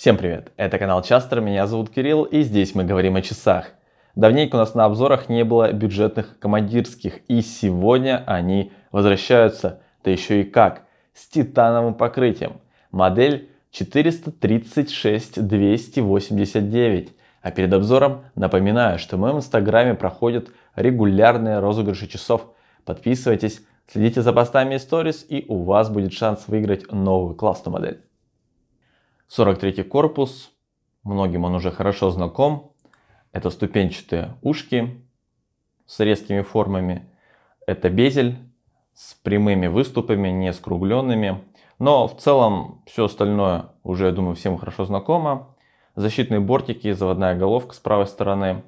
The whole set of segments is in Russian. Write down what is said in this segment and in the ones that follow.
Всем привет, это канал Частер, меня зовут Кирилл и здесь мы говорим о часах. Давненько у нас на обзорах не было бюджетных командирских и сегодня они возвращаются, да еще и как, с титановым покрытием. Модель 436289. А перед обзором напоминаю, что в моем инстаграме проходят регулярные розыгрыши часов. Подписывайтесь, следите за постами и сторис и у вас будет шанс выиграть новую классную модель. 43 корпус, многим он уже хорошо знаком. Это ступенчатые ушки с резкими формами. Это безель с прямыми выступами, не скругленными. Но в целом все остальное уже, я думаю, всем хорошо знакомо. Защитные бортики, заводная головка с правой стороны.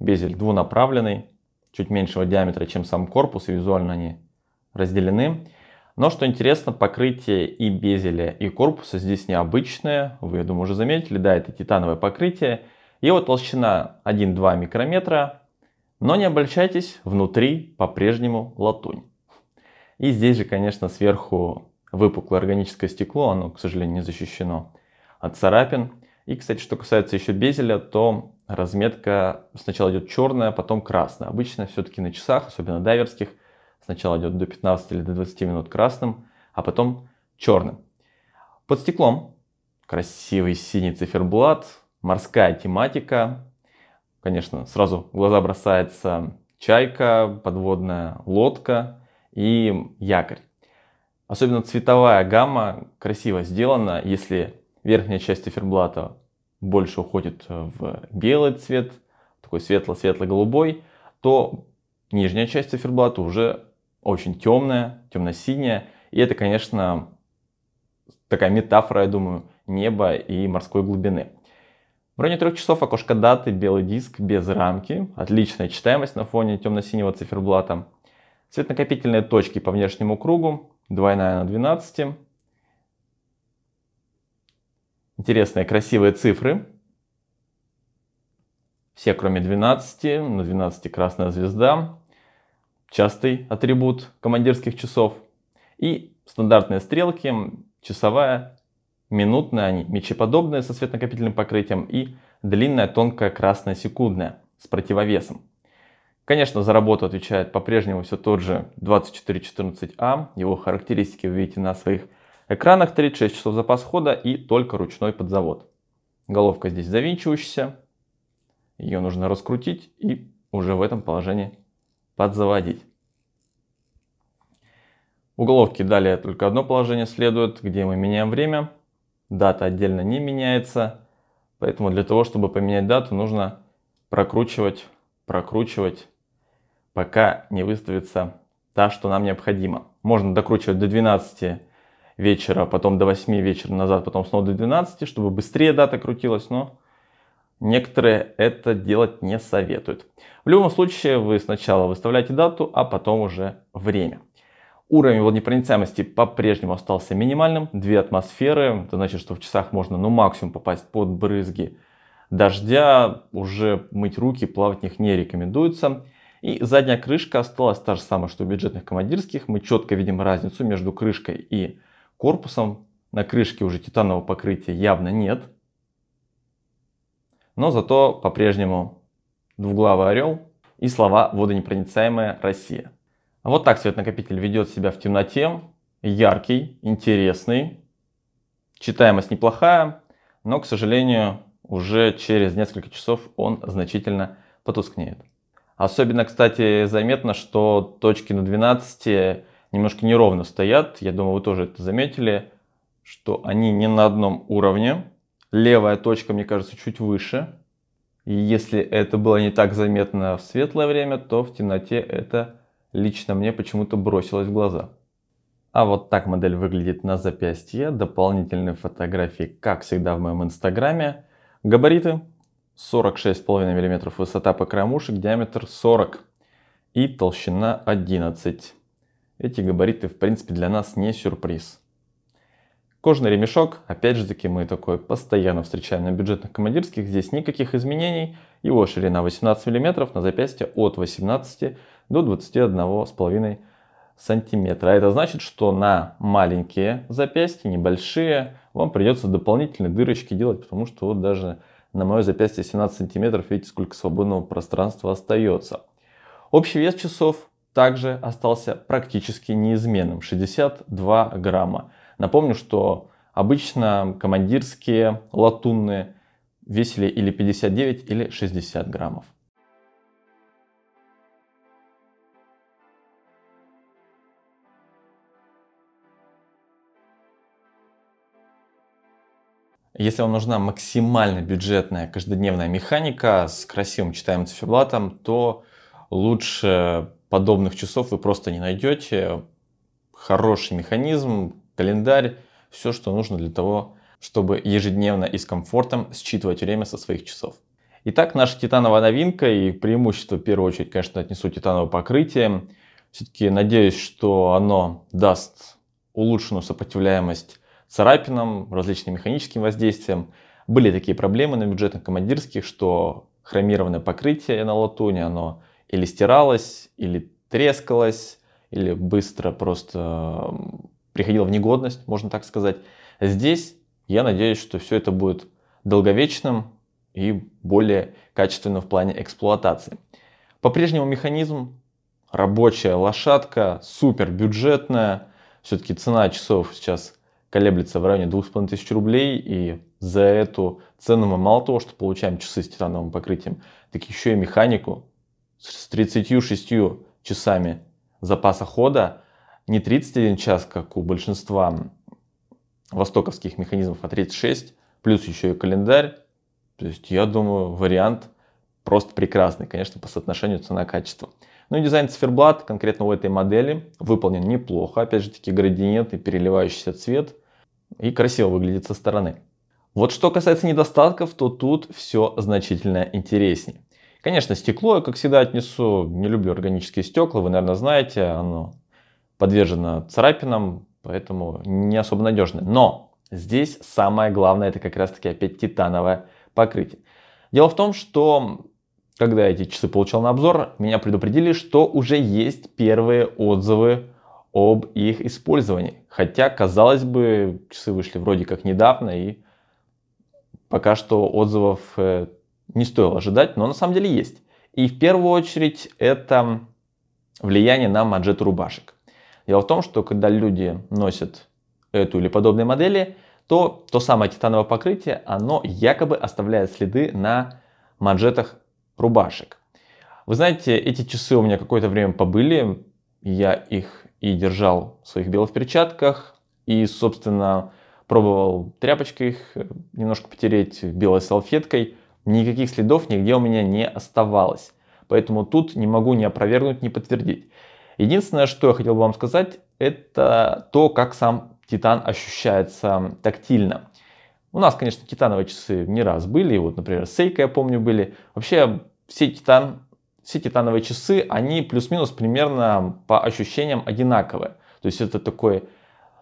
Безель двунаправленный, чуть меньшего диаметра, чем сам корпус, и визуально они разделены. Но что интересно, покрытие и безеля, и корпуса здесь необычное. Вы, я думаю, уже заметили, да, это титановое покрытие. Его толщина 1-2 микрометра. Но не обольщайтесь, внутри по-прежнему латунь. И здесь же, конечно, сверху выпуклое органическое стекло, оно, к сожалению, не защищено от царапин. И, кстати, что касается еще безеля, то разметка сначала идет черная, потом красная. Обычно все-таки на часах, особенно дайверских, Сначала идет до 15 или до 20 минут красным, а потом черным. Под стеклом красивый синий циферблат, морская тематика. Конечно, сразу в глаза бросается чайка, подводная лодка и якорь. Особенно цветовая гамма красиво сделана. Если верхняя часть циферблата больше уходит в белый цвет, такой светло-светло-голубой, то нижняя часть циферблата уже очень темная, темно синяя И это, конечно, такая метафора, я думаю, неба и морской глубины. В районе трех часов окошко даты, белый диск без рамки, отличная читаемость на фоне темно-синего циферблата. Цвет Цветнокопительные точки по внешнему кругу, двойная на 12. Интересные красивые цифры. Все кроме 12, на 12 красная звезда, частый атрибут командирских часов. И стандартные стрелки, часовая, минутная, они мечеподобные со светнокопительным покрытием и длинная тонкая красная секундная с противовесом. Конечно, за работу отвечает по-прежнему все тот же 2414А. Его характеристики вы видите на своих экранах. 36 часов запас хода и только ручной подзавод. Головка здесь завинчивающаяся. Ее нужно раскрутить и уже в этом положении подзаводить. Уголовки далее только одно положение следует, где мы меняем время. Дата отдельно не меняется. Поэтому для того, чтобы поменять дату, нужно прокручивать, прокручивать, пока не выставится та, что нам необходимо. Можно докручивать до 12 вечера, потом до 8 вечера назад, потом снова до 12, чтобы быстрее дата крутилась, но Некоторые это делать не советуют. В любом случае вы сначала выставляете дату, а потом уже время. Уровень водонепроницаемости по-прежнему остался минимальным, две атмосферы, это значит, что в часах можно ну, максимум попасть под брызги дождя, уже мыть руки, плавать в них не рекомендуется. И задняя крышка осталась та же самая, что у бюджетных командирских. Мы четко видим разницу между крышкой и корпусом. На крышке уже титанового покрытия явно нет, но зато по-прежнему двуглавый орел и слова «водонепроницаемая Россия». А вот так свет накопитель ведет себя в темноте, яркий, интересный, читаемость неплохая, но, к сожалению, уже через несколько часов он значительно потускнеет. Особенно, кстати, заметно, что точки на 12 немножко неровно стоят. Я думаю, вы тоже это заметили, что они не на одном уровне левая точка, мне кажется, чуть выше. И если это было не так заметно в светлое время, то в темноте это лично мне почему-то бросилось в глаза. А вот так модель выглядит на запястье. Дополнительные фотографии, как всегда, в моем инстаграме. Габариты 46,5 мм высота по покромушек, диаметр 40 и толщина 11. Эти габариты, в принципе, для нас не сюрприз. Кожный ремешок, опять же таки мы такой постоянно встречаем на бюджетных командирских, здесь никаких изменений, его ширина 18 мм, на запястье от 18 до 21,5 см. А это значит, что на маленькие запястья, небольшие, вам придется дополнительные дырочки делать, потому что вот даже на мое запястье 17 см видите, сколько свободного пространства остается. Общий вес часов также остался практически неизменным, 62 грамма. Напомню, что обычно командирские латунные весили или 59, или 60 граммов. Если вам нужна максимально бюджетная каждодневная механика с красивым читаемым циферблатом, то лучше подобных часов вы просто не найдете. Хороший механизм, календарь, все, что нужно для того, чтобы ежедневно и с комфортом считывать время со своих часов. Итак, наша титановая новинка и преимущество, в первую очередь, конечно, отнесу титановое покрытие. Все-таки надеюсь, что оно даст улучшенную сопротивляемость царапинам, различным механическим воздействиям. Были такие проблемы на бюджетных командирских, что хромированное покрытие на латуни, оно или стиралось, или трескалось, или быстро просто приходила в негодность, можно так сказать. Здесь я надеюсь, что все это будет долговечным и более качественным в плане эксплуатации. По-прежнему механизм рабочая лошадка, супер бюджетная. Все-таки цена часов сейчас колеблется в районе 2500 рублей. И за эту цену мы мало того, что получаем часы с титановым покрытием, так еще и механику с 36 часами запаса хода не 31 час, как у большинства востоковских механизмов, а 36, плюс еще и календарь. То есть, я думаю, вариант просто прекрасный, конечно, по соотношению цена-качество. Ну и дизайн циферблат конкретно у этой модели выполнен неплохо. Опять же таки градиентный переливающийся цвет и красиво выглядит со стороны. Вот что касается недостатков, то тут все значительно интереснее. Конечно, стекло я, как всегда, отнесу. Не люблю органические стекла, вы, наверное, знаете, оно подвержена царапинам, поэтому не особо надежны. Но здесь самое главное это как раз таки опять титановое покрытие. Дело в том, что когда эти часы получил на обзор, меня предупредили, что уже есть первые отзывы об их использовании. Хотя, казалось бы, часы вышли вроде как недавно и пока что отзывов э, не стоило ожидать, но на самом деле есть. И в первую очередь это влияние на манжет рубашек. Дело в том, что когда люди носят эту или подобные модели, то то самое титановое покрытие, оно якобы оставляет следы на манжетах рубашек. Вы знаете, эти часы у меня какое-то время побыли, я их и держал в своих белых перчатках, и, собственно, пробовал тряпочкой их э, немножко потереть белой салфеткой. Никаких следов нигде у меня не оставалось. Поэтому тут не могу ни опровергнуть, ни подтвердить. Единственное, что я хотел бы вам сказать, это то, как сам титан ощущается тактильно. У нас, конечно, титановые часы не раз были, вот, например, Seiko, я помню, были. Вообще, все, титан, все титановые часы, они плюс-минус примерно по ощущениям одинаковые. То есть это такое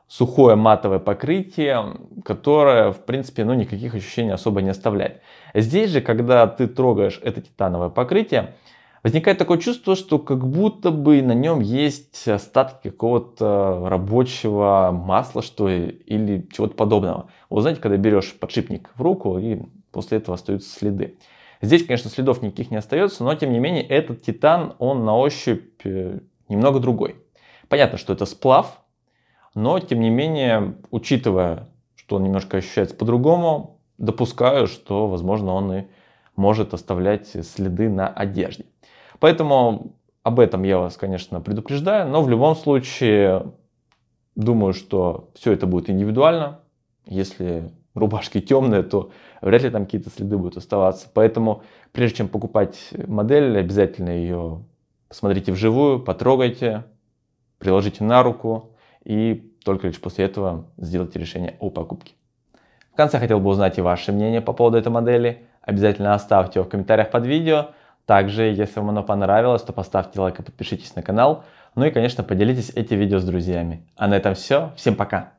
сухое матовое покрытие, которое, в принципе, ну, никаких ощущений особо не оставляет. Здесь же, когда ты трогаешь это титановое покрытие, возникает такое чувство, что как будто бы на нем есть остатки какого-то рабочего масла, что или чего-то подобного. Вот знаете, когда берешь подшипник в руку, и после этого остаются следы. Здесь, конечно, следов никаких не остается, но тем не менее этот титан, он на ощупь э, немного другой. Понятно, что это сплав, но тем не менее, учитывая, что он немножко ощущается по-другому, допускаю, что, возможно, он и может оставлять следы на одежде. Поэтому об этом я вас, конечно, предупреждаю, но в любом случае думаю, что все это будет индивидуально. Если рубашки темные, то вряд ли там какие-то следы будут оставаться. Поэтому прежде чем покупать модель, обязательно ее посмотрите вживую, потрогайте, приложите на руку и только лишь после этого сделайте решение о покупке. В конце хотел бы узнать и ваше мнение по поводу этой модели. Обязательно оставьте его в комментариях под видео. Также, если вам оно понравилось, то поставьте лайк и подпишитесь на канал. Ну и, конечно, поделитесь этим видео с друзьями. А на этом все. Всем пока!